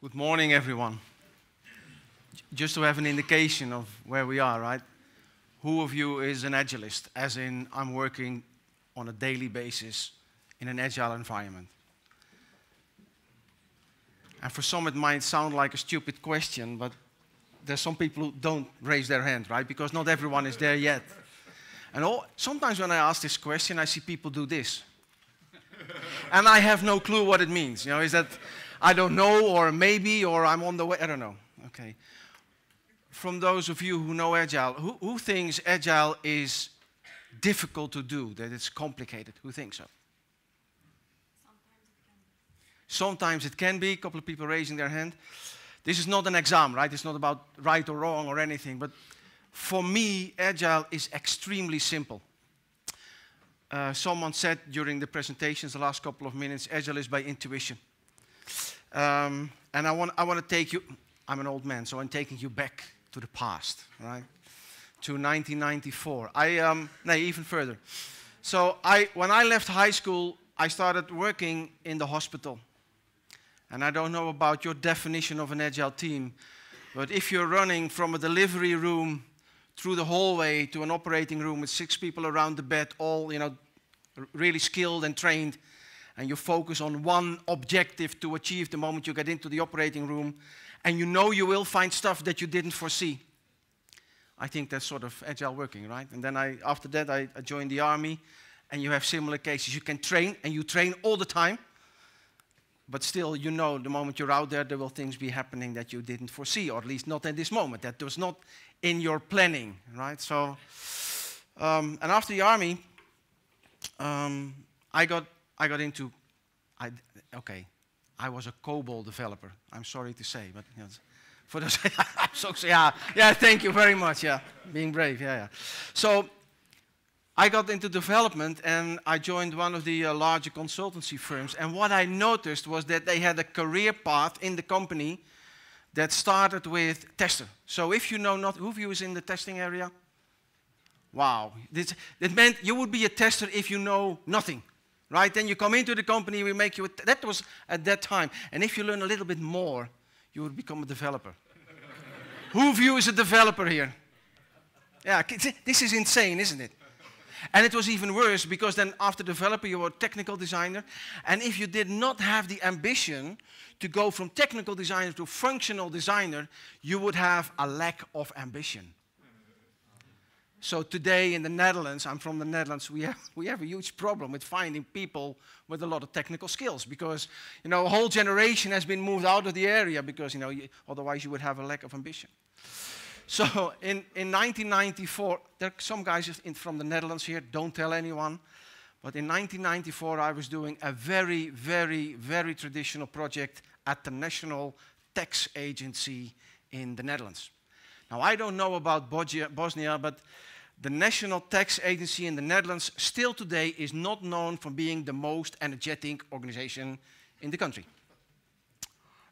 Good morning, everyone. Just to have an indication of where we are, right? Who of you is an agilist, as in I'm working on a daily basis in an agile environment? And for some, it might sound like a stupid question, but there's some people who don't raise their hand, right? Because not everyone is there yet. And all, sometimes when I ask this question, I see people do this. and I have no clue what it means. You know, is that I don't know, or maybe, or I'm on the way. I don't know. Okay. From those of you who know Agile, who, who thinks Agile is difficult to do, that it's complicated? Who thinks so? Sometimes it can be. A couple of people raising their hand. This is not an exam, right? It's not about right or wrong or anything. But for me, Agile is extremely simple. Uh, someone said during the presentations the last couple of minutes, Agile is by intuition. Um, and I want, I want to take you, I'm an old man, so I'm taking you back to the past, right? To 1994. I, um, no, even further. So I, when I left high school, I started working in the hospital. And I don't know about your definition of an agile team, but if you're running from a delivery room through the hallway to an operating room with six people around the bed, all you know, really skilled and trained, and you focus on one objective to achieve the moment you get into the operating room, and you know you will find stuff that you didn't foresee. I think that's sort of agile working, right? And then I, after that, I, I joined the army, and you have similar cases. You can train, and you train all the time, but still, you know, the moment you're out there, there will things be happening that you didn't foresee, or at least not at this moment. That was not in your planning, right? So, um, and after the army, um, I got I got into, I, okay, I was a COBOL developer. I'm sorry to say, but for those, I'm so yeah, yeah. Thank you very much. Yeah, being brave. Yeah, yeah. So I got into development and I joined one of the uh, larger consultancy firms. And what I noticed was that they had a career path in the company that started with tester. So if you know not who of you is in the testing area, wow, this, that meant you would be a tester if you know nothing. Right? Then you come into the company, we make you. that was at that time. And if you learn a little bit more, you would become a developer. Who views a developer here? Yeah, this is insane, isn't it? And it was even worse because then after developer, you were technical designer. And if you did not have the ambition to go from technical designer to functional designer, you would have a lack of ambition. So today in the Netherlands, I'm from the Netherlands, we have, we have a huge problem with finding people with a lot of technical skills because, you know, a whole generation has been moved out of the area because, you know, you, otherwise you would have a lack of ambition. So in, in 1994, there are some guys in, from the Netherlands here, don't tell anyone, but in 1994 I was doing a very, very, very traditional project at the National Tax Agency in the Netherlands. Now I don't know about Bosnia, but the National Tax Agency in the Netherlands still today is not known for being the most energetic organization in the country.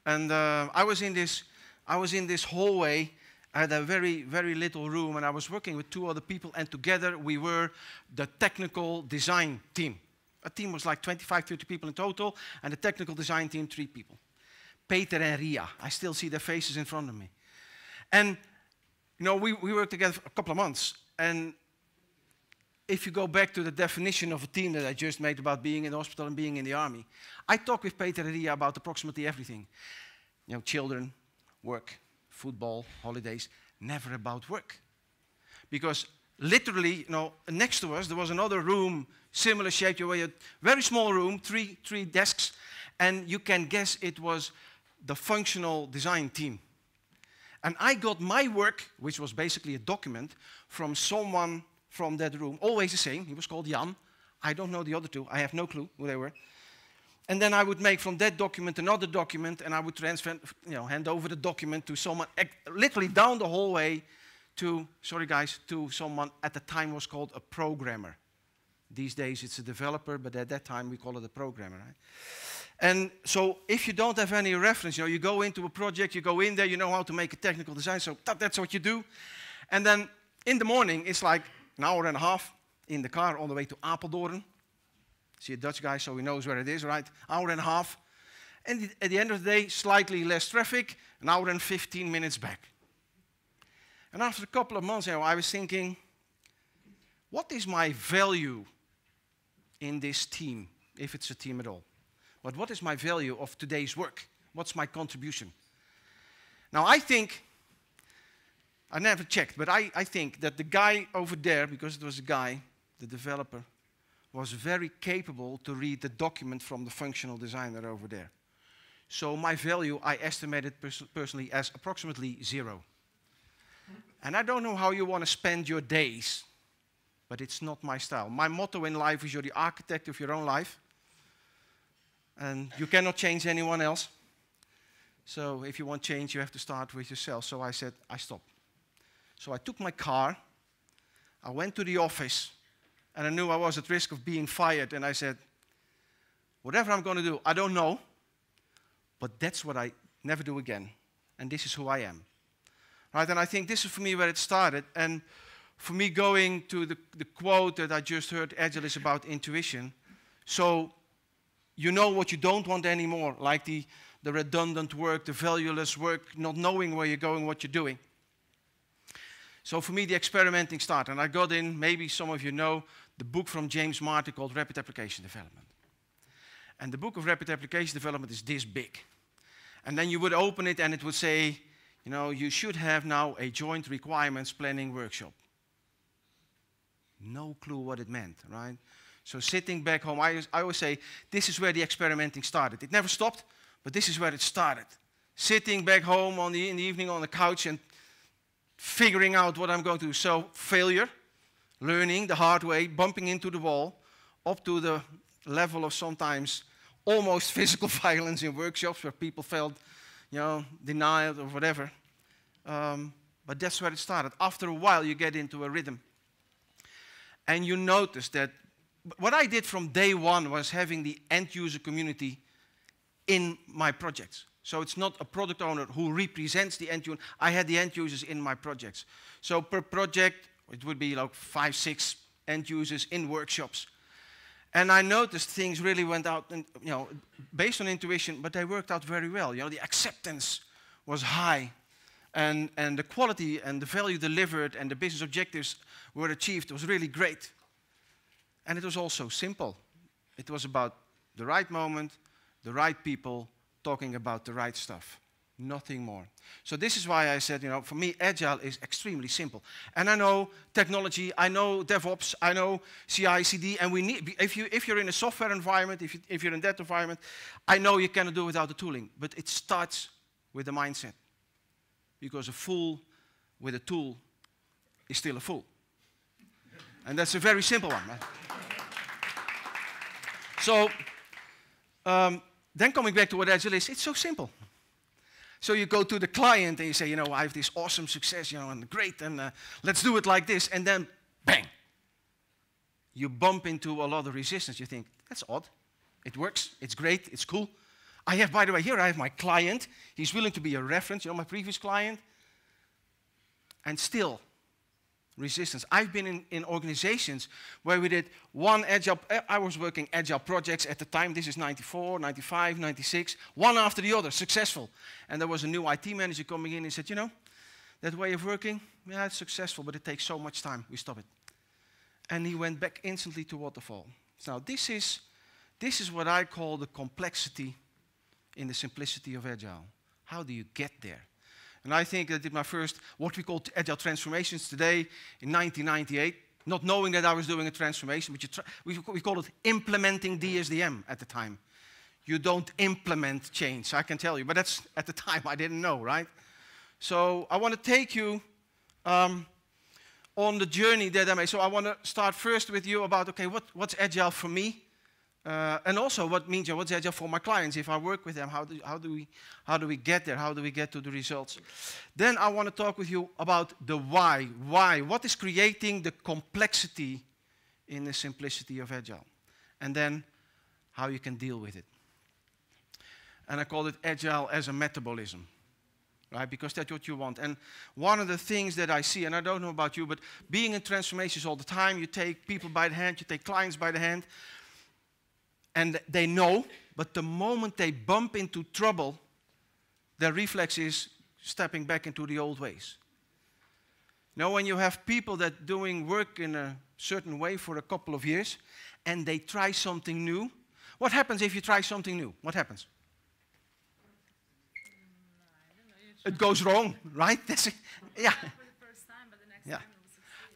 And uh, I was in this, I was in this hallway. I had a very, very little room, and I was working with two other people, and together we were the technical design team. A team was like 25, 30 people in total, and the technical design team, three people. Peter and Ria. I still see their faces in front of me. And, you know, we, we worked together for a couple of months, and if you go back to the definition of a team that I just made about being in the hospital and being in the army, I talk with Peter Ria about approximately everything. You know, children, work, football, holidays, never about work. Because literally, you know, next to us there was another room, similar shape, you a very small room, three, three desks, and you can guess it was the functional design team. And I got my work, which was basically a document, from someone from that room, always the same. He was called Jan. I don't know the other two. I have no clue who they were. And then I would make from that document another document, and I would transfer, you know, hand over the document to someone, literally down the hallway, to sorry guys, to someone at the time was called a programmer. These days it's a developer, but at that time we call it a programmer. Right? And so if you don't have any reference, you know, you go into a project, you go in there, you know how to make a technical design, so that, that's what you do. And then in the morning, it's like an hour and a half in the car on the way to Apeldoorn. See a Dutch guy, so he knows where it is, right? Hour and a half. And at the end of the day, slightly less traffic, an hour and 15 minutes back. And after a couple of months, you know, I was thinking, what is my value in this team, if it's a team at all? But what is my value of today's work? What's my contribution? Now, I think, I never checked, but I, I think that the guy over there, because it was a guy, the developer, was very capable to read the document from the functional designer over there. So my value, I estimated pers personally as approximately zero. And I don't know how you want to spend your days, but it's not my style. My motto in life is you're the architect of your own life. And you cannot change anyone else. So if you want change, you have to start with yourself. So I said, I stop. So I took my car, I went to the office, and I knew I was at risk of being fired. And I said, whatever I'm going to do, I don't know, but that's what I never do again. And this is who I am. Right? And I think this is for me where it started. And for me, going to the, the quote that I just heard, Agile is about intuition. So you know what you don't want anymore, like the, the redundant work, the valueless work, not knowing where you're going, what you're doing. So for me, the experimenting started. And I got in, maybe some of you know, the book from James Martin called Rapid Application Development. And the book of Rapid Application Development is this big. And then you would open it and it would say, you know, you should have now a joint requirements planning workshop. No clue what it meant, right? So sitting back home, I, I always say, this is where the experimenting started. It never stopped, but this is where it started. Sitting back home on the, in the evening on the couch and figuring out what I'm going to do. So failure, learning the hard way, bumping into the wall, up to the level of sometimes almost physical violence in workshops where people felt, you know, denied or whatever. Um, but that's where it started. After a while, you get into a rhythm. And you notice that what I did from day one was having the end user community in my projects. So it's not a product owner who represents the end user. I had the end users in my projects. So per project, it would be like five, six end users in workshops. And I noticed things really went out, and, you know, based on intuition, but they worked out very well. You know, the acceptance was high, and, and the quality and the value delivered and the business objectives were achieved was really great. And it was also simple. It was about the right moment, the right people, talking about the right stuff. Nothing more. So this is why I said, you know, for me, agile is extremely simple. And I know technology, I know DevOps, I know CI/CD, and we need. If you if you're in a software environment, if you, if you're in that environment, I know you cannot do without the tooling. But it starts with the mindset, because a fool with a tool is still a fool. and that's a very simple one. Right? So um, then coming back to what Agile is, it's so simple. So you go to the client and you say, you know, I have this awesome success, you know, and great, and uh, let's do it like this. And then, bang, you bump into a lot of resistance. You think, that's odd. It works. It's great. It's cool. I have, by the way, here I have my client. He's willing to be a reference, you know, my previous client. And still, resistance. I've been in, in organizations where we did one agile, eh, I was working agile projects at the time, this is 94, 95, 96, one after the other, successful. And there was a new IT manager coming in and said, you know, that way of working, yeah, it's successful, but it takes so much time, we stop it. And he went back instantly to waterfall. So now this is, this is what I call the complexity in the simplicity of agile. How do you get there? And I think I did my first, what we call agile transformations today in 1998, not knowing that I was doing a transformation, but tra we, we call it implementing DSDM at the time. You don't implement change, I can tell you, but that's at the time I didn't know, right? So I want to take you um, on the journey that I made. So I want to start first with you about, okay, what, what's agile for me? Uh, and also, what means what's the for my clients? If I work with them, how do, how, do we, how do we get there? How do we get to the results? Then I want to talk with you about the why. Why? What is creating the complexity in the simplicity of Agile? And then how you can deal with it. And I call it Agile as a metabolism right? Because that's what you want. And one of the things that I see, and I don't know about you, but being in transformations all the time, you take people by the hand, you take clients by the hand, and they know, but the moment they bump into trouble, their reflex is stepping back into the old ways. Now, when you have people that doing work in a certain way for a couple of years, and they try something new, what happens if you try something new? What happens? it goes wrong, right? That's it. Yeah. yeah.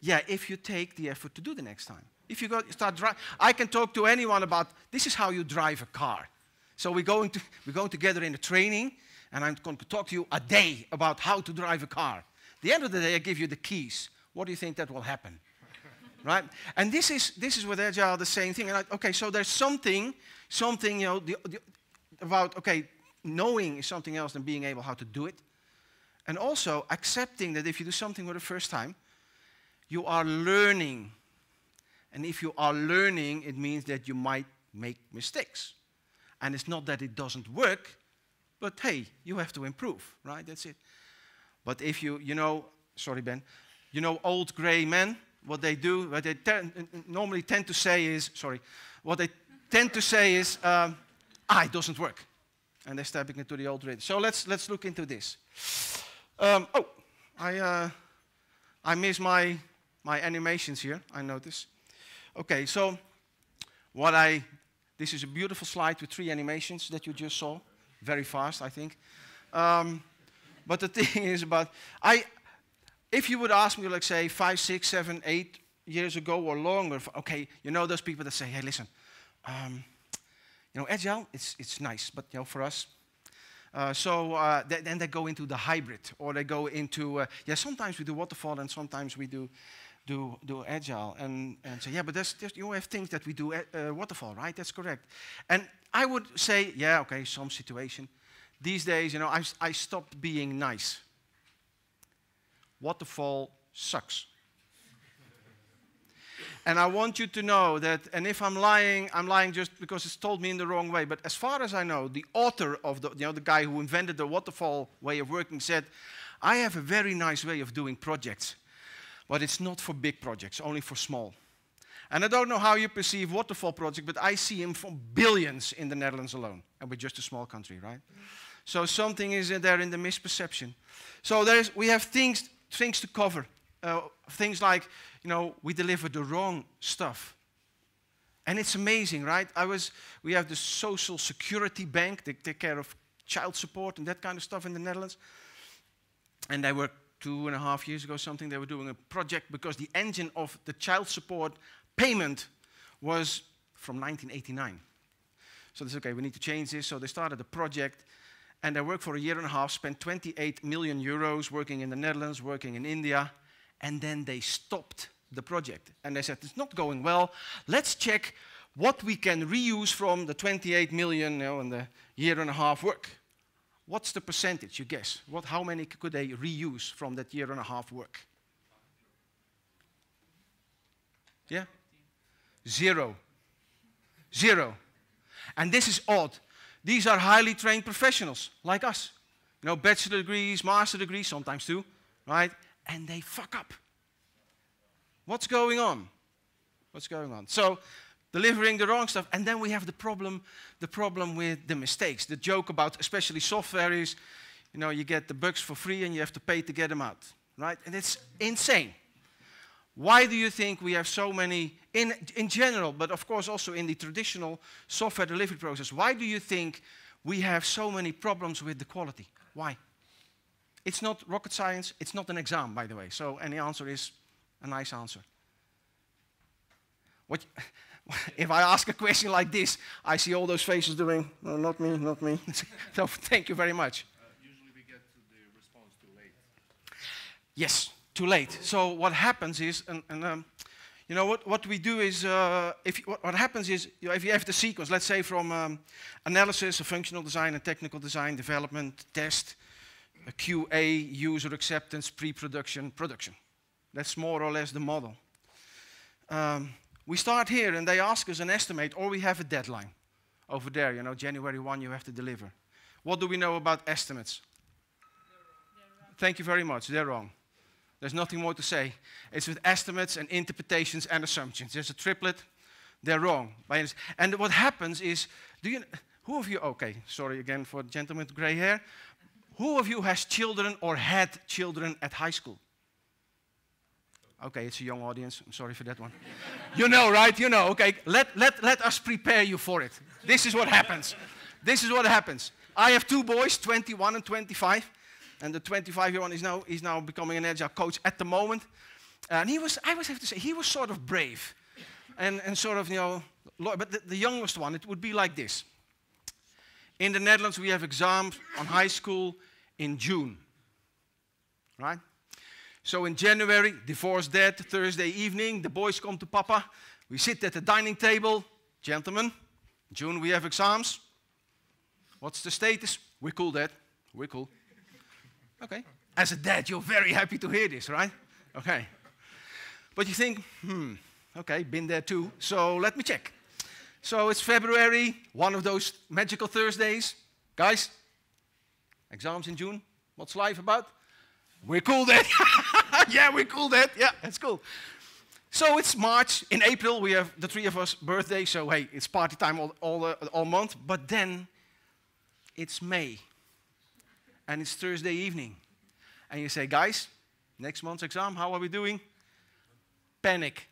yeah, if you take the effort to do the next time. If you go start driving, I can talk to anyone about this is how you drive a car. So we're going, to, we're going together in a training, and I'm going to talk to you a day about how to drive a car. the end of the day, I give you the keys. What do you think that will happen? right? And this is, this is with Agile the same thing. I, okay, so there's something, something you know, the, the, about, okay, knowing is something else than being able how to do it. And also accepting that if you do something for the first time, you are learning and if you are learning, it means that you might make mistakes. And it's not that it doesn't work, but hey, you have to improve, right? That's it. But if you, you know, sorry, Ben, you know, old gray men, what they do, what they ten, normally tend to say is, sorry, what they tend to say is, um, ah, it doesn't work. And they're stepping into the old rhythm. So let's, let's look into this. Um, oh, I, uh, I miss my, my animations here, I notice. Okay, so what I, this is a beautiful slide with three animations that you just saw. Very fast, I think. Um, but the thing is about, I, if you would ask me, like say five, six, seven, eight years ago or longer, okay, you know those people that say, hey, listen, um, you know, agile, it's, it's nice, but you know, for us, uh, so uh, th then they go into the hybrid, or they go into, uh, yeah, sometimes we do waterfall and sometimes we do do, do agile and, and say, yeah, but that's, that's, you have things that we do eh, uh, waterfall, right? That's correct. And I would say, yeah, okay, some situation. These days, you know, I, I stopped being nice. Waterfall sucks. and I want you to know that, and if I'm lying, I'm lying just because it's told me in the wrong way. But as far as I know, the author of the, you know, the guy who invented the waterfall way of working said, I have a very nice way of doing projects. But it's not for big projects, only for small. And I don't know how you perceive waterfall projects, but I see them for billions in the Netherlands alone. And we're just a small country, right? Mm So something is there in the misperception. So there's, we have things, things to cover. Uh, things like, you know, we deliver the wrong stuff. And it's amazing, right? I was, we have the Social Security Bank. They take care of child support and that kind of stuff in the Netherlands. And they were two and a half years ago, something, they were doing a project because the engine of the child support payment was from 1989. So they said, okay, we need to change this. So they started a project and they worked for a year and a half, spent 28 million euros working in the Netherlands, working in India, and then they stopped the project. And they said, it's not going well. Let's check what we can reuse from the 28 million you know, and the year and a half work. What's the percentage, you guess? What, how many could they reuse from that year and a half work? Yeah? Zero. Zero. And this is odd. These are highly trained professionals like us. You know, bachelor degrees, master degrees, sometimes too, right? And they fuck up. What's going on? What's going on? So delivering the wrong stuff. And then we have the problem, the problem with the mistakes. The joke about, especially software, is you know you get the bugs for free and you have to pay to get them out, right? And it's insane. Why do you think we have so many in in general, but of course also in the traditional software delivery process? Why do you think we have so many problems with the quality? Why? It's not rocket science. It's not an exam, by the way. So any answer is a nice answer. What? if I ask a question like this, I see all those faces doing, no, not me, not me. so thank you very much. Uh, usually we get the response too late. Yes, too late. So what happens is, and, and um, you know what, what we do is, uh, if you, what, what, happens is, you know, if you have the sequence, let's say from um, analysis, a functional design, and technical design, development, test, QA, user acceptance, pre-production, production. That's more or less the model. Um, we start here and they ask us an estimate, or we have a deadline over there, you know, January 1, you have to deliver. What do we know about estimates? Thank you very much. They're wrong. There's nothing more to say. It's with estimates and interpretations and assumptions. There's a triplet. They're wrong. And what happens is, do you, who of you, okay, sorry again for the gentleman with gray hair, who of you has children or had children at high school? Okay, it's a young audience. I'm sorry for that one. you know, right? You know. Okay, let, let, let us prepare you for it. This is what happens. This is what happens. I have two boys, 21 and 25. And the 25 year old is now, he's now becoming an agile coach at the moment. And he was, I always have to say, he was sort of brave and, and sort of, you know, but the, the youngest one, it would be like this. In the Netherlands, we have exams on high school in June, right? So in January, divorce dad, Thursday evening, the boys come to Papa. We sit at the dining table. Gentlemen, June we have exams. What's the status? We're cool, Dad. We're cool. Okay. As a dad, you're very happy to hear this, right? Okay. But you think, hmm, okay, been there too, so let me check. So it's February, one of those magical Thursdays. Guys, exams in June. What's life about? We're cool then. yeah, we're cool then. Yeah, it's cool. So it's March. In April, we have the three of us birthday. So hey, it's party time all, all, uh, all month. But then it's May. And it's Thursday evening. And you say, guys, next month's exam, how are we doing? Panic.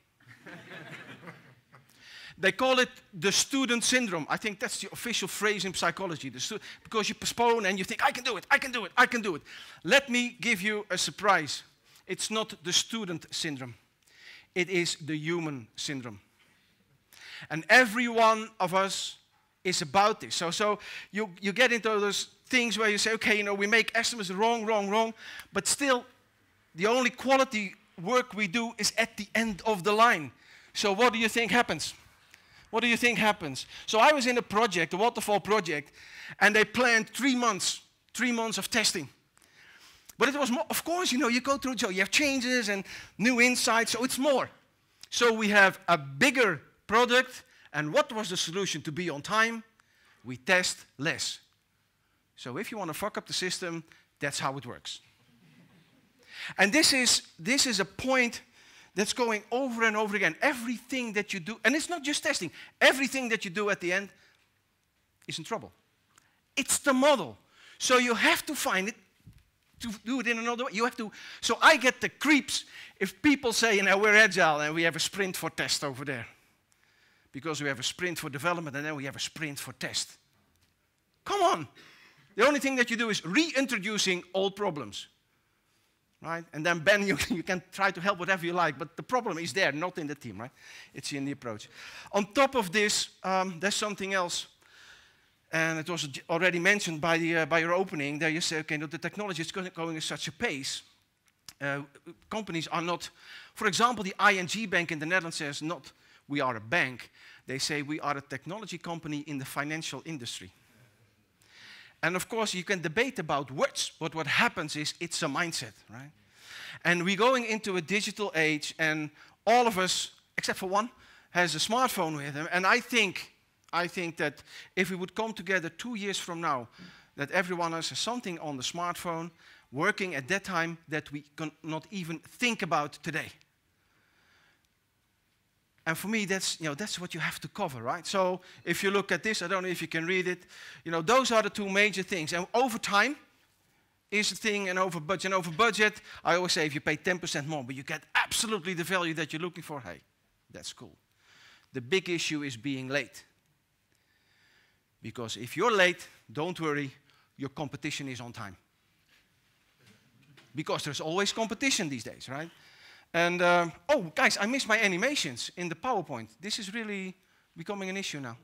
They call it the student syndrome. I think that's the official phrase in psychology. because you postpone and you think, I can do it, I can do it, I can do it. Let me give you a surprise. It's not the student syndrome, it is the human syndrome. And every one of us is about this. So, so you, you get into those things where you say, okay, you know, we make estimates wrong, wrong, wrong, but still, the only quality work we do is at the end of the line. So, what do you think happens? What do you think happens? So I was in a project, a waterfall project, and they planned three months, three months of testing. But it was more, of course, you know, you go through, so you have changes and new insights, so it's more. So we have a bigger product, and what was the solution to be on time? We test less. So if you want to fuck up the system, that's how it works. and this is, this is a point that's going over and over again. Everything that you do, and it's not just testing, everything that you do at the end is in trouble. It's the model. So you have to find it to do it in another way. You have to. So I get the creeps if people say, you know, we're agile and we have a sprint for test over there. Because we have a sprint for development and then we have a sprint for test. Come on. The only thing that you do is reintroducing old problems right? And then, Ben, you, you can try to help whatever you like, but the problem is there, not in the team, right? It's in the approach. On top of this, um, there's something else. And it was already mentioned by, the, uh, by your opening there you say, okay, the technology is going at such a pace. Uh, companies are not, for example, the ING bank in the Netherlands says not we are a bank. They say we are a technology company in the financial industry. And of course, you can debate about words, but what happens is it's a mindset, right? And we're going into a digital age, and all of us, except for one, has a smartphone with them. And I think, I think that if we would come together two years from now, that everyone has something on the smartphone, working at that time that we cannot even think about today. And for me, that's, you know, that's what you have to cover, right? So if you look at this, I don't know if you can read it. You know, those are the two major things. And over time is the thing, and over budget. And over budget, I always say if you pay 10% more, but you get absolutely the value that you're looking for, hey, that's cool. The big issue is being late. Because if you're late, don't worry, your competition is on time. Because there's always competition these days, right? And uh, oh, guys, I missed my animations in the PowerPoint. This is really becoming an issue now.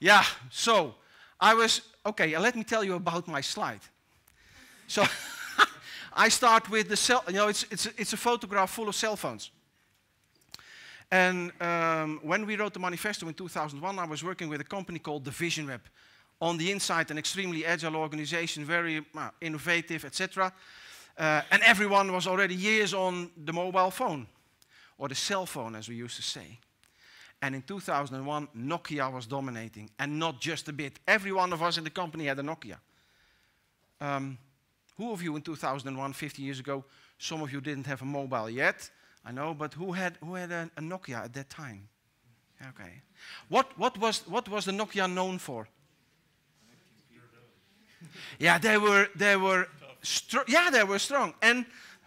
Yeah, so I was, okay, let me tell you about my slide. So I start with the cell, you know, it's, it's, it's a photograph full of cell phones. And um, when we wrote the manifesto in 2001, I was working with a company called Division Web. On the inside, an extremely agile organization, very uh, innovative, etc. Uh, and everyone was already years on the mobile phone, or the cell phone, as we used to say. And in 2001, Nokia was dominating, and not just a bit. Every one of us in the company had a Nokia. Um, who of you in 2001, 15 years ago, some of you didn't have a mobile yet, I know, but who had, who had a, a Nokia at that time? Okay. What, what, was, what was the Nokia known for? yeah, they were, they were Str- yeah, they were strong. And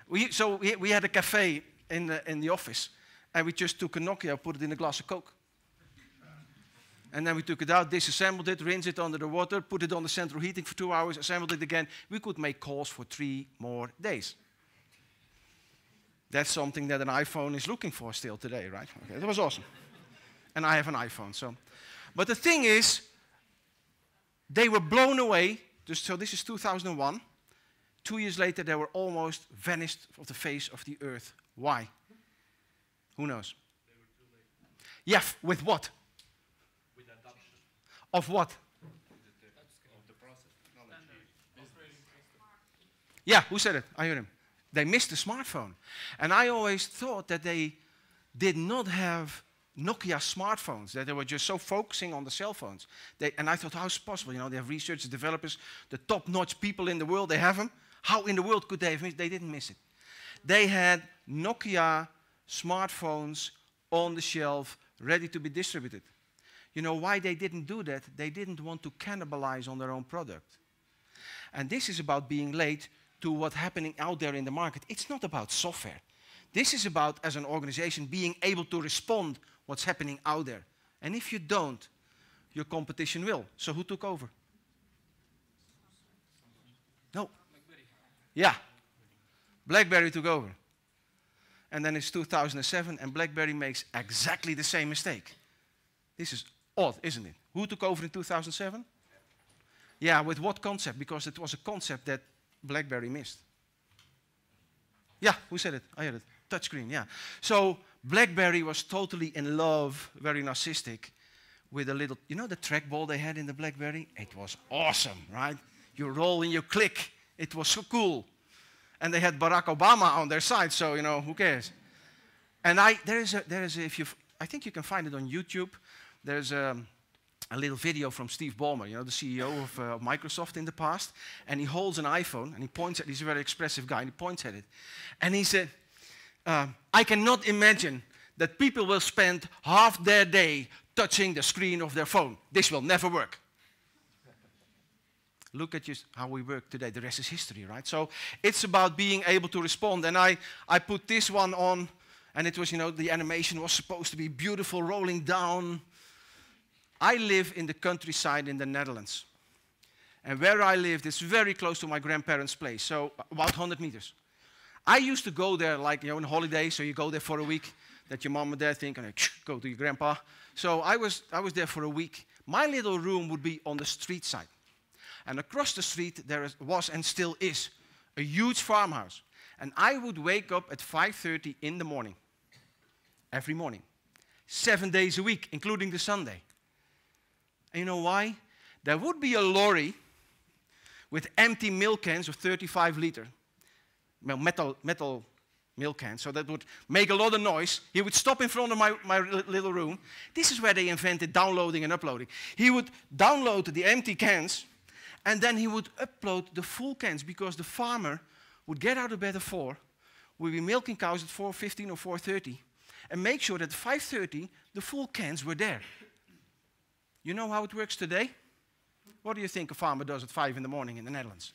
we, so we, we had a cafe in the, in the office, and we just took a Nokia, put it in a glass of Coke. And then we took it out, disassembled it, rinsed it under the water, put it on the central heating for two hours, assembled it again. We could make calls for three more days. That's something that an iPhone is looking for still today, right? Okay, that was awesome. and I have an iPhone, so. But the thing is, they were blown away. Just, so this is 2001. Two years later, they were almost vanished off the face of the earth. Why? Who knows? Yeah, with what? With adoption. Of what? Yeah, who said it? I heard him. They missed the smartphone. And I always thought that they did not have Nokia smartphones, that they were just so focusing on the cell phones. They, and I thought, how's possible? You know, they have researchers, developers, the top notch people in the world, they have them. How in the world could they have missed? They didn't miss it. They had Nokia smartphones on the shelf, ready to be distributed. You know why they didn't do that? They didn't want to cannibalize on their own product. And this is about being late to what's happening out there in the market. It's not about software. This is about, as an organization, being able to respond what's happening out there. And if you don't, your competition will. So who took over? No, yeah. BlackBerry took over. And then it's 2007 and BlackBerry makes exactly the same mistake. This is odd, isn't it? Who took over in 2007? Yeah, with what concept? Because it was a concept that BlackBerry missed. Yeah, who said it? I heard it. Touchscreen, yeah. So BlackBerry was totally in love, very narcissistic, with a little, you know the trackball they had in the BlackBerry? It was awesome, right? You roll and you click. It was so cool. And they had Barack Obama on their side, so, you know, who cares? And I, there is a, there is a, if you, I think you can find it on YouTube. There's a, a little video from Steve Ballmer, you know, the CEO of, uh, Microsoft in the past, and he holds an iPhone and he points at. He's a very expressive guy, and he points at it, and he said, uh, "I cannot imagine that people will spend half their day touching the screen of their phone. This will never work." Look at just how we work today. The rest is history, right? So it's about being able to respond. And I, I put this one on, and it was, you know, the animation was supposed to be beautiful, rolling down. I live in the countryside in the Netherlands. And where I lived is very close to my grandparents' place, so about 100 meters. I used to go there, like, you know, on holiday, so you go there for a week, that your mom and dad think, and like, go to your grandpa. So I was, I was there for a week. My little room would be on the street side. And across the street, there was and still is a huge farmhouse. And I would wake up at 5.30 in the morning, every morning, seven days a week, including the Sunday. And you know why? There would be a lorry with empty milk cans of 35 liter, metal, metal milk cans, so that would make a lot of noise. He would stop in front of my, my little room. This is where they invented downloading and uploading. He would download the empty cans and then he would upload the full cans because the farmer would get out of bed at 4, would be milking cows at 4.15 or 4.30, and make sure that 5.30 the full cans were there. You know how it works today? What do you think a farmer does at 5 in the morning in the Netherlands?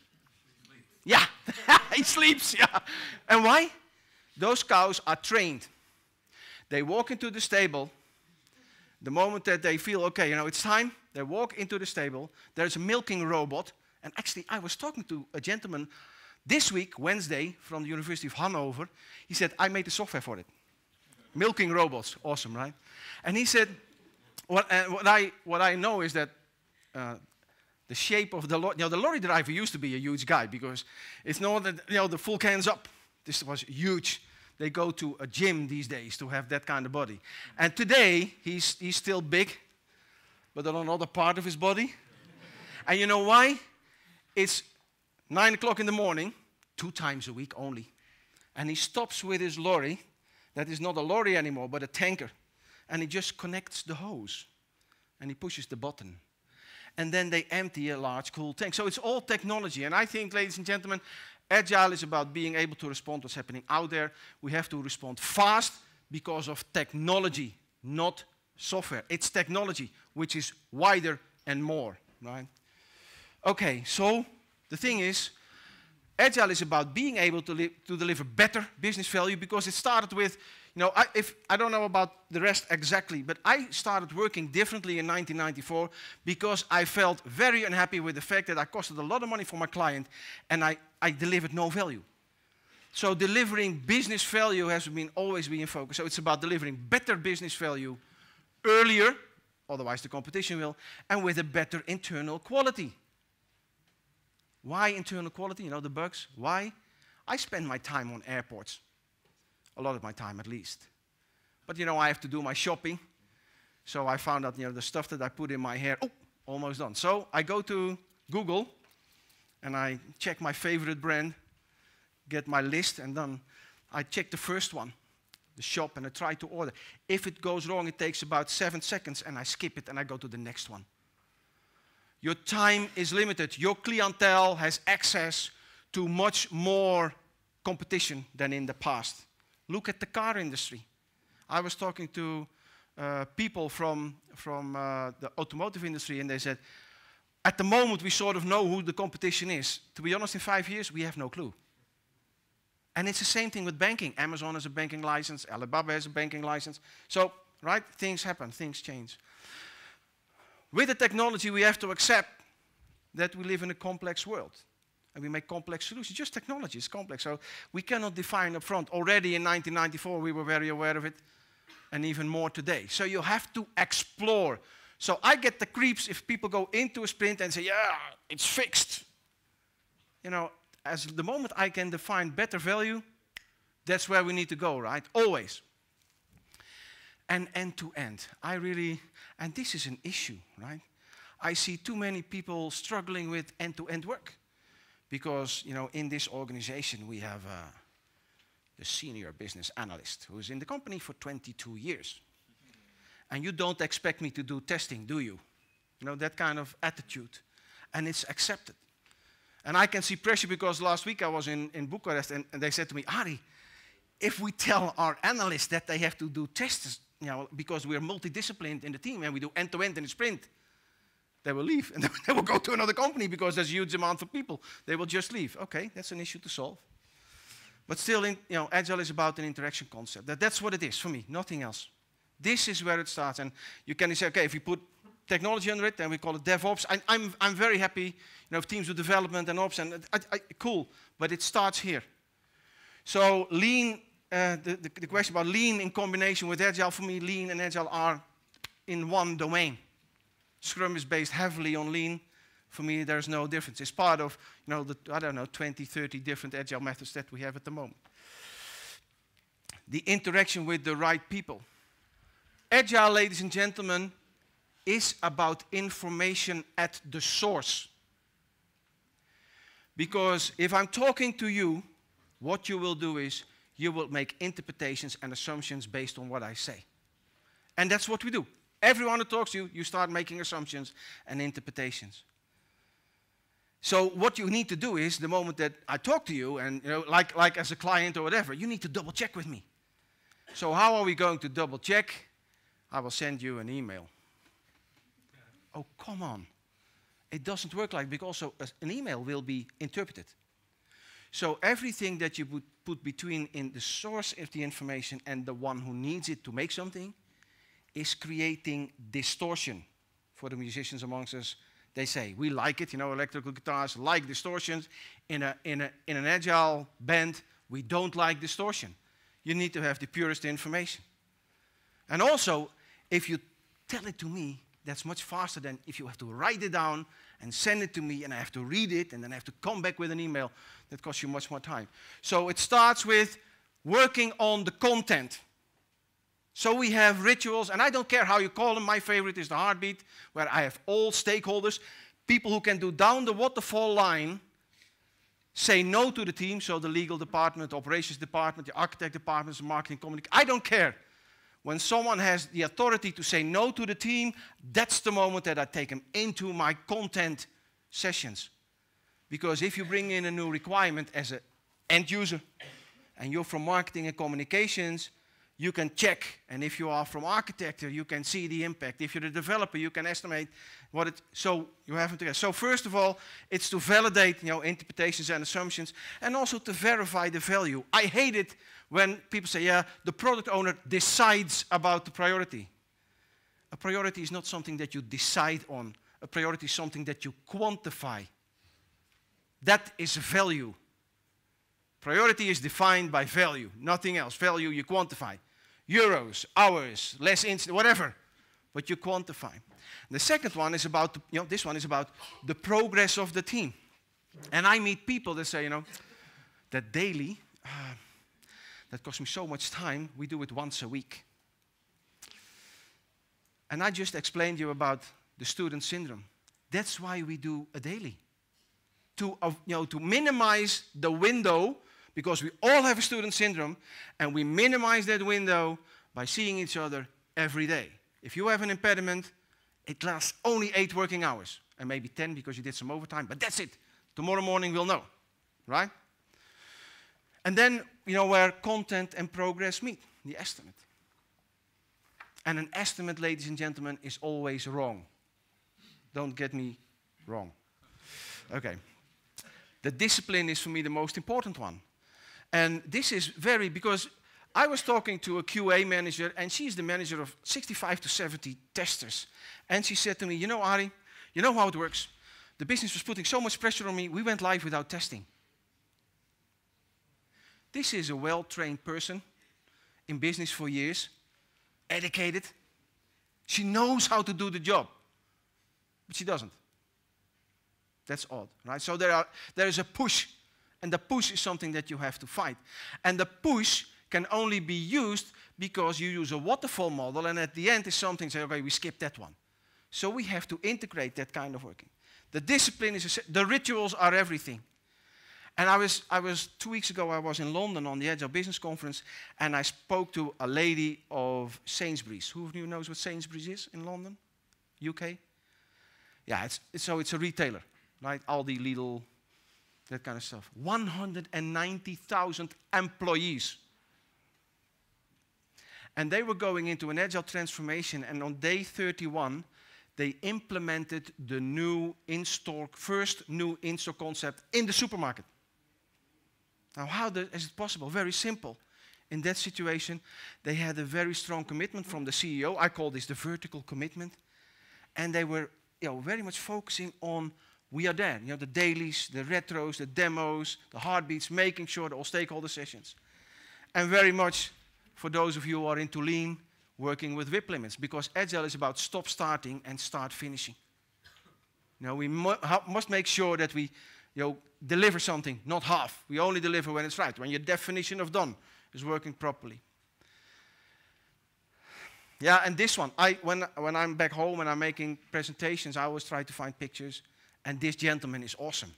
Yeah, he sleeps, yeah. And why? Those cows are trained. They walk into the stable. The moment that they feel, okay, you know, it's time, they walk into the stable. There's a milking robot. And actually, I was talking to a gentleman this week, Wednesday, from the University of Hanover. He said, I made the software for it. milking robots. Awesome, right? And he said, what, uh, what, I, what I know is that uh, the shape of the lorry. You know, the lorry driver used to be a huge guy because it's not that you know the full cans up. This was huge. They go to a gym these days to have that kind of body. And today he's he's still big but on another part of his body. And you know why? It's nine o'clock in the morning, two times a week only. And he stops with his lorry, that is not a lorry anymore, but a tanker. And he just connects the hose and he pushes the button. And then they empty a large cool tank. So it's all technology. And I think, ladies and gentlemen, agile is about being able to respond to what's happening out there. We have to respond fast because of technology, not software. It's technology, which is wider and more, right? Okay, so the thing is, Agile is about being able to, to deliver better business value because it started with, you know, I, if, I don't know about the rest exactly, but I started working differently in 1994 because I felt very unhappy with the fact that I costed a lot of money for my client and I, I delivered no value. So delivering business value has been always been in focus. So it's about delivering better business value earlier, otherwise the competition will, and with a better internal quality. Why internal quality? You know the bugs? Why? I spend my time on airports, a lot of my time at least. But you know, I have to do my shopping. So I found out, you know, the stuff that I put in my hair, oh, almost done. So I go to Google and I check my favorite brand, get my list, and then I check the first one the shop and I try to order. If it goes wrong, it takes about seven seconds and I skip it and I go to the next one. Your time is limited. Your clientele has access to much more competition than in the past. Look at the car industry. I was talking to uh, people from, from uh, the automotive industry and they said, at the moment, we sort of know who the competition is. To be honest, in five years, we have no clue. And it's the same thing with banking. Amazon has a banking license, Alibaba has a banking license. So, right, things happen, things change. With the technology, we have to accept that we live in a complex world. And we make complex solutions. Just technology is complex. So we cannot define up front. Already in 1994, we were very aware of it, and even more today. So you have to explore. So I get the creeps if people go into a sprint and say, yeah, it's fixed. You know, as the moment I can define better value, that's where we need to go, right? Always. And end to end. I really, and this is an issue, right? I see too many people struggling with end to end work because, you know, in this organization we have uh, the senior business analyst who's in the company for 22 years. And you don't expect me to do testing, do you? You know, that kind of attitude. And it's accepted. And I can see pressure because last week I was in, in Bucharest and, and they said to me, Ari, if we tell our analysts that they have to do tests, you know, because we're multidisciplined in the team and we do end to end in a sprint, they will leave and they will go to another company because there's huge demand for people. They will just leave. Okay, that's an issue to solve. But still, in, you know, Agile is about an interaction concept. That, that's what it is for me, nothing else. This is where it starts. And you can say, okay, if you put technology under it, and we call it DevOps. I, I'm, I'm very happy, you know, teams with development and ops, and I, I, cool, but it starts here. So lean, uh, the, the, the question about lean in combination with agile, for me, lean and agile are in one domain. Scrum is based heavily on lean. For me, there's no difference. It's part of, you know, the, I don't know, 20, 30 different agile methods that we have at the moment. The interaction with the right people. Agile, ladies and gentlemen, is about information at the source. Because if I'm talking to you, what you will do is you will make interpretations and assumptions based on what I say. And that's what we do. Everyone who talks to you, you start making assumptions and interpretations. So what you need to do is the moment that I talk to you, and you know, like, like as a client or whatever, you need to double check with me. So how are we going to double check? I will send you an email oh, come on. It doesn't work like because also an email will be interpreted. So everything that you would put between in the source of the information and the one who needs it to make something is creating distortion. For the musicians amongst us, they say, we like it, you know, electrical guitars like distortions. In, a, in, a, in an agile band, we don't like distortion. You need to have the purest information. And also, if you tell it to me, that's much faster than if you have to write it down and send it to me and I have to read it and then I have to come back with an email. That costs you much more time. So it starts with working on the content. So we have rituals, and I don't care how you call them. My favorite is the heartbeat, where I have all stakeholders, people who can do down the waterfall line, say no to the team, so the legal department, the operations department, the architect department, the marketing, communication. I don't care. When someone has the authority to say no to the team, that's the moment that I take them into my content sessions. Because if you bring in a new requirement as an end user and you're from marketing and communications, you can check. And if you are from architecture, you can see the impact. If you're the developer, you can estimate what it. So you have to. So first of all, it's to validate you know interpretations and assumptions, and also to verify the value. I hate it when people say, yeah, the product owner decides about the priority. A priority is not something that you decide on. A priority is something that you quantify. That is value. Priority is defined by value, nothing else. Value you quantify. Euros, hours, less instant, whatever. But you quantify. The second one is about, you know, this one is about the progress of the team. And I meet people that say, you know, that daily, uh, that cost me so much time. We do it once a week. And I just explained you about the student syndrome. That's why we do a daily. To, uh, you know, to minimize the window, because we all have a student syndrome, and we minimize that window by seeing each other every day. If you have an impediment, it lasts only eight working hours, and maybe 10 because you did some overtime, but that's it. Tomorrow morning we'll know, right? And then, you know, where content and progress meet, the estimate. And an estimate, ladies and gentlemen, is always wrong. Don't get me wrong. Okay. The discipline is for me the most important one. And this is very, because I was talking to a QA manager, and she's the manager of 65 to 70 testers. And she said to me, You know, Ari, you know how it works. The business was putting so much pressure on me, we went live without testing. This is a well trained person in business for years, educated. She knows how to do the job, but she doesn't. That's odd, right? So there, are, there is a push, and the push is something that you have to fight. And the push can only be used because you use a waterfall model, and at the end is something say, okay, we skip that one. So we have to integrate that kind of working. The discipline is, the rituals are everything. And I was, I was two weeks ago, I was in London on the Agile Business Conference, and I spoke to a lady of Sainsbury's. Who of you knows what Sainsbury's is in London, UK? Yeah, it's, so it's a retailer, right? Aldi, Lidl, that kind of stuff. 190,000 employees. And they were going into an agile transformation, and on day 31, they implemented the new in-store, first new in-store concept in the supermarket. Now, how is it possible? Very simple. In that situation, they had a very strong commitment from the CEO. I call this the vertical commitment. And they were you know, very much focusing on we are there. You know, the dailies, the retros, the demos, the heartbeats, making sure all stakeholder sessions. And very much for those of you who are into lean, working with WIP limits, because Agile is about stop starting and start finishing. Now, we mu must make sure that we you know, deliver something, not half. We only deliver when it's right, when your definition of done is working properly. Yeah, and this one, I, when, when I'm back home and I'm making presentations, I always try to find pictures. And this gentleman is awesome.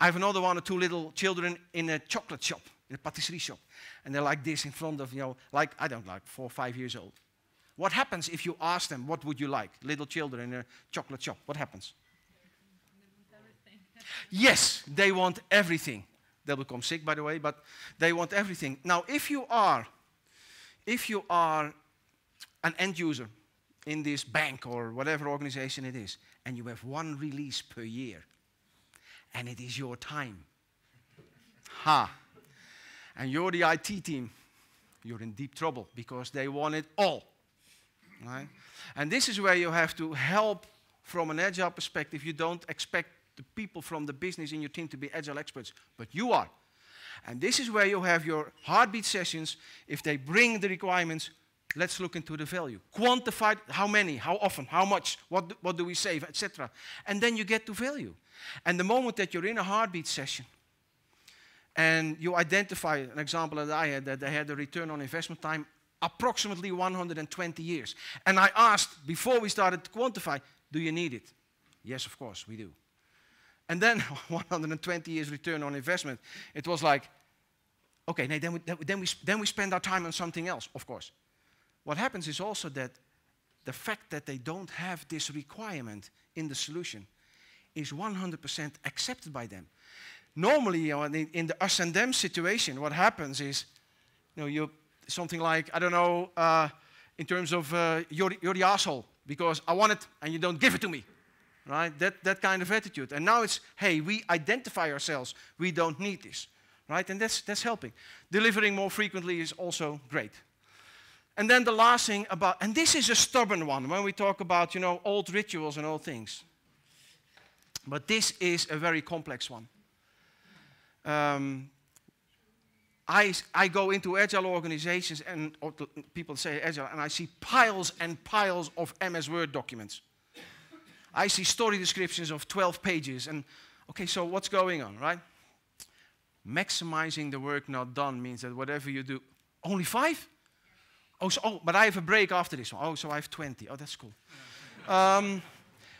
I have another one or two little children in a chocolate shop, in a patisserie shop. And they're like this in front of, you know, like, I don't like, four or five years old. What happens if you ask them, what would you like? Little children in a chocolate shop, what happens? Yes, they want everything. They'll become sick, by the way, but they want everything. Now, if you are, if you are an end user in this bank or whatever organization it is, and you have one release per year, and it is your time. ha. And you're the IT team. You're in deep trouble because they want it all. Right? And this is where you have to help from an agile perspective. You don't expect the people from the business in your team to be agile experts, but you are. And this is where you have your heartbeat sessions. If they bring the requirements, let's look into the value. Quantify how many, how often, how much, what, do, what do we save, etc. And then you get to value. And the moment that you're in a heartbeat session, and you identify an example that I had that they had a return on investment time approximately 120 years. And I asked before we started to quantify, do you need it? Yes, of course, we do. And then 120 years return on investment. It was like, okay, then we, then, we, then we spend our time on something else, of course. What happens is also that the fact that they don't have this requirement in the solution is 100% accepted by them. Normally, in the us and them situation, what happens is, you know, you something like, I don't know, uh, in terms of uh, you're, you're the asshole because I want it and you don't give it to me right? That, that kind of attitude. And now it's, hey, we identify ourselves. We don't need this, right? And that's, that's helping. Delivering more frequently is also great. And then the last thing about, and this is a stubborn one when we talk about, you know, old rituals and old things. But this is a very complex one. Um, I, I go into agile organizations and people say agile, and I see piles and piles of MS Word documents. I see story descriptions of 12 pages. And okay, so what's going on, right? Maximizing the work not done means that whatever you do, only five? Oh, so, oh but I have a break after this one. Oh, so I have 20. Oh, that's cool. um,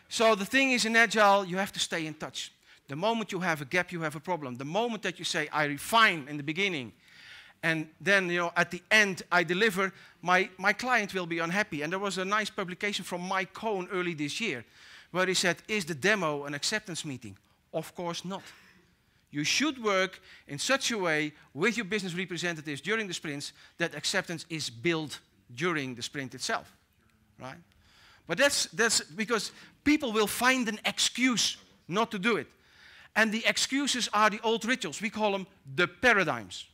so the thing is, in Agile, you have to stay in touch. The moment you have a gap, you have a problem. The moment that you say, I refine in the beginning, and then you know at the end I deliver, my, my client will be unhappy. And there was a nice publication from Mike Cohn early this year where he said, Is the demo an acceptance meeting? Of course not. You should work in such a way with your business representatives during the sprints that acceptance is built during the sprint itself, right? But that's, that's because people will find an excuse not to do it. And the excuses are the old rituals. We call them the paradigms.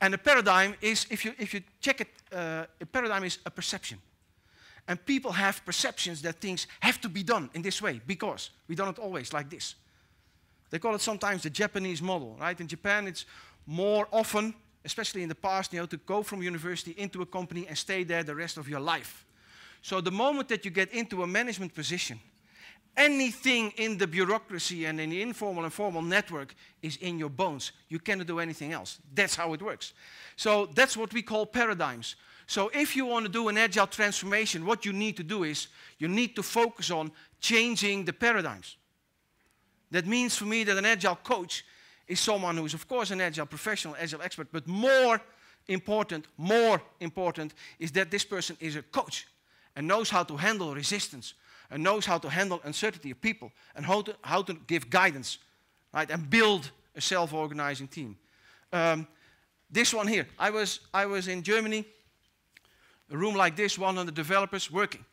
And a paradigm is, if you, if you check it, uh, a paradigm is a perception. And people have perceptions that things have to be done in this way because we don't always like this. They call it sometimes the Japanese model, right? In Japan, it's more often, especially in the past, you know, to go from university into a company and stay there the rest of your life. So the moment that you get into a management position, anything in the bureaucracy and in the informal and formal network is in your bones. You cannot do anything else. That's how it works. So that's what we call paradigms. So if you want to do an agile transformation, what you need to do is you need to focus on changing the paradigms. That means for me that an agile coach is someone who is, of course, an agile professional, agile expert, but more important, more important is that this person is a coach and knows how to handle resistance and knows how to handle uncertainty of people and how to, how to give guidance right, and build a self-organizing team. Um, this one here, I was, I was in Germany a room like this, one of the developers working.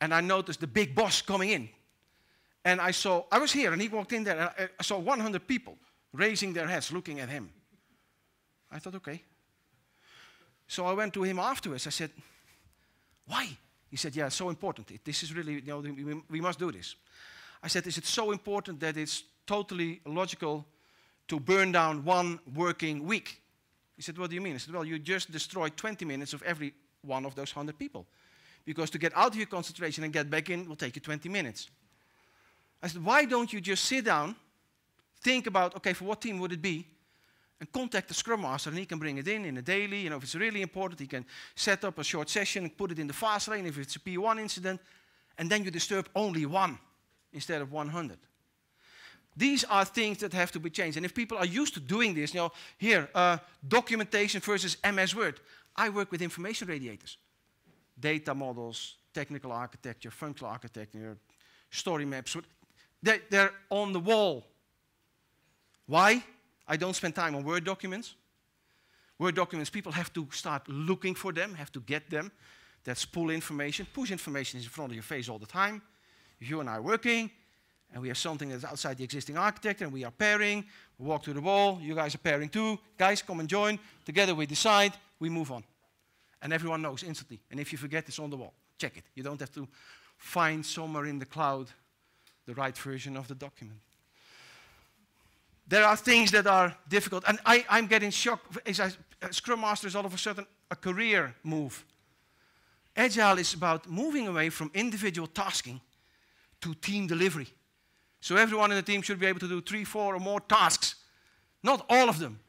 And I noticed the big boss coming in. And I saw, I was here and he walked in there and I saw 100 people raising their heads looking at him. I thought, okay. So I went to him afterwards. I said, why? He said, yeah, it's so important. this is really, you know, we, we must do this. I said, is it so important that it's totally logical to burn down one working week? He said, what do you mean? I said, well, you just destroy 20 minutes of every one of those 100 people. Because to get out of your concentration and get back in will take you 20 minutes. I said, why don't you just sit down, think about, okay, for what team would it be? And contact the Scrum Master, and he can bring it in in a daily. You know, if it's really important, he can set up a short session and put it in the fast lane if it's a P1 incident. And then you disturb only one instead of 100. These are things that have to be changed. And if people are used to doing this, you know, here, uh, documentation versus MS Word. I work with information radiators, data models, technical architecture, functional architecture, story maps. They, are on the wall. Why? I don't spend time on Word documents. Word documents, people have to start looking for them, have to get them. That's pull information. Push information is in front of your face all the time. you and I are working, and we have something that's outside the existing architecture, and we are pairing, we walk to the wall, you guys are pairing too. Guys, come and join. Together we decide, we move on. And everyone knows instantly. And if you forget, it's on the wall. Check it. You don't have to find somewhere in the cloud the right version of the document. There are things that are difficult. And I, am getting shocked. As I, uh, Scrum Master is all of a sudden a career move. Agile is about moving away from individual tasking to team delivery. So everyone in the team should be able to do three, four, or more tasks. Not all of them,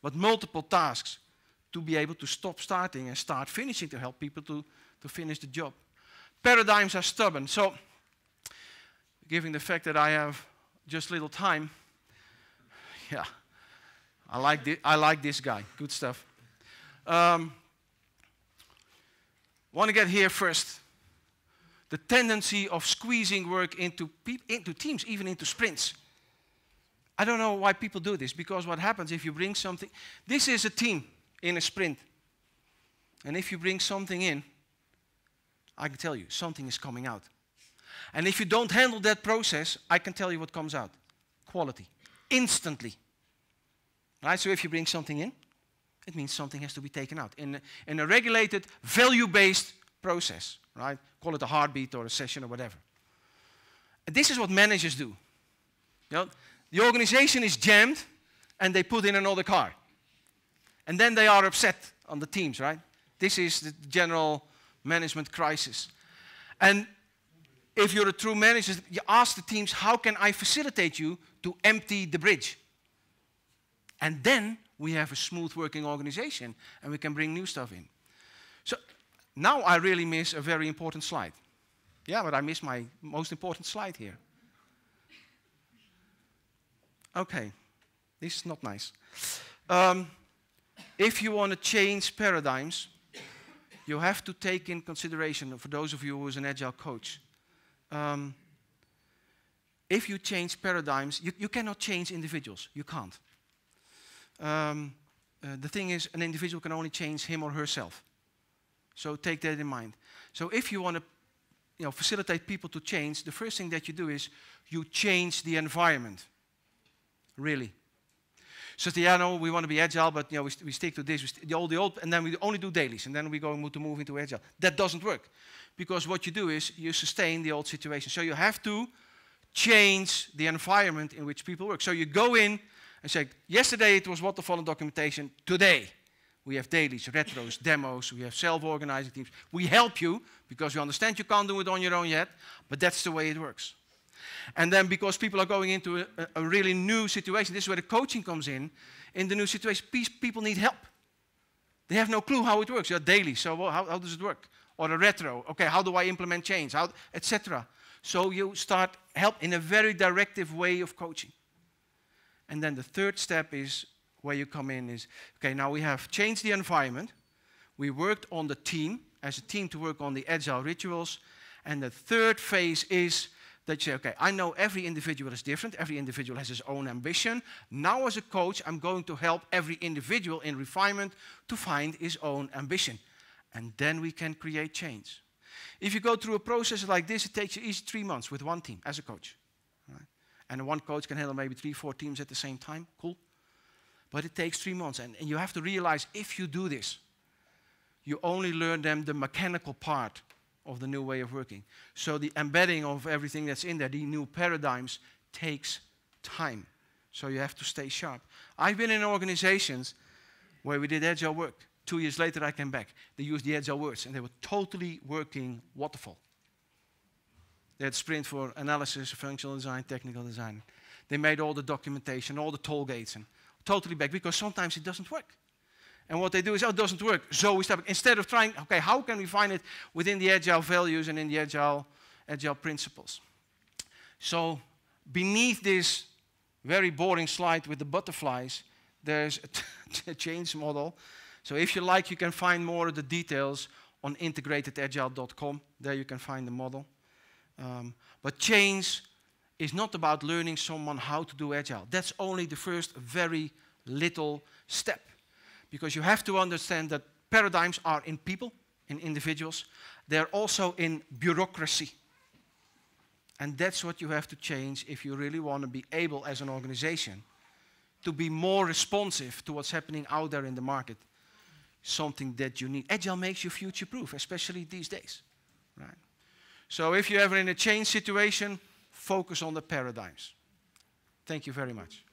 but multiple tasks to be able to stop starting and start finishing to help people to, to finish the job. Paradigms are stubborn. So, given the fact that I have just little time, yeah, I like, thi- I like this guy. Good stuff. Um, Want to get here first. The tendency of squeezing work into, into teams, even into sprints. I don't know why people do this, because what happens if you bring something, this is a team in a sprint. And if you bring something in, I can tell you something is coming out. And if you don't handle that process, I can tell you what comes out quality instantly. Right? So if you bring something in, it means something has to be taken out in, in a regulated, value based process. Right? Call it a heartbeat or a session or whatever. this is what managers do. You know, the organization is jammed and they put in another car. And then they are upset on the teams, right? This is the general management crisis. And if you're a true manager, you ask the teams, how can I facilitate you to empty the bridge? And then we have a smooth working organization and we can bring new stuff in. So now I really miss a very important slide. Yeah, but I miss my most important slide here. Okay, this is not nice. Um, if you want to change paradigms, you have to take in consideration, for those of you who is an agile coach, um, if you change paradigms, you, you, cannot change individuals. You can't. Um, uh, the thing is, an individual can only change him or herself. So take that in mind. So if you want to you know, facilitate people to change, the first thing that you do is you change the environment. Really. So they, yeah, no, we want to be agile, but you know, we, st we stick to this, we st the old, the old, and then we only do dailies, and then we go to move into agile. That doesn't work, because what you do is you sustain the old situation. So you have to change the environment in which people work. So you go in and say, yesterday it was waterfall and documentation, today we have dailies, retros, demos, we have self-organizing teams. We help you because we understand you can't do it on your own yet, but that's the way it works. And then because people are going into a, a really new situation, this is where the coaching comes in. In the new situation, people need help. They have no clue how it works. You're daily, so how, how does it work? Or a retro, okay, how do I implement change, etc. So you start help in a very directive way of coaching. And then the third step is where you come in is, okay, now we have changed the environment. We worked on the team, as a team to work on the agile rituals. And the third phase is that you say, okay, I know every individual is different, every individual has his own ambition. Now, as a coach, I'm going to help every individual in refinement to find his own ambition. And then we can create change. If you go through a process like this, it takes you each three months with one team as a coach. Right? And one coach can handle maybe three, four teams at the same time. Cool. But it takes three months. And, and you have to realize if you do this, you only learn them the mechanical part of the new way of working. So the embedding of everything that's in there, the new paradigms, takes time. So you have to stay sharp. I've been in organizations where we did agile work. Two years later, I came back. They used the agile words, and they were totally working waterfall. They had sprint for analysis, functional design, technical design. They made all the documentation, all the toll gates, and totally back because sometimes it doesn't work. And what they do is, oh, it doesn't work. So we step instead of trying, okay, how can we find it within the agile values and in the agile, agile principles? So beneath this very boring slide with the butterflies, there's a, a change model. So if you like, you can find more of the details on integratedagile.com. There you can find the model. Um, but change is not about learning someone how to do agile. That's only the first very little step because you have to understand that paradigms are in people, in individuals, they're also in bureaucracy. And that's what you have to change if you really want to be able as an organization to be more responsive to what's happening out there in the market. Something that you need. Agile makes you future proof, especially these days. Right? So if you're ever in a change situation, focus on the paradigms. Thank you very much.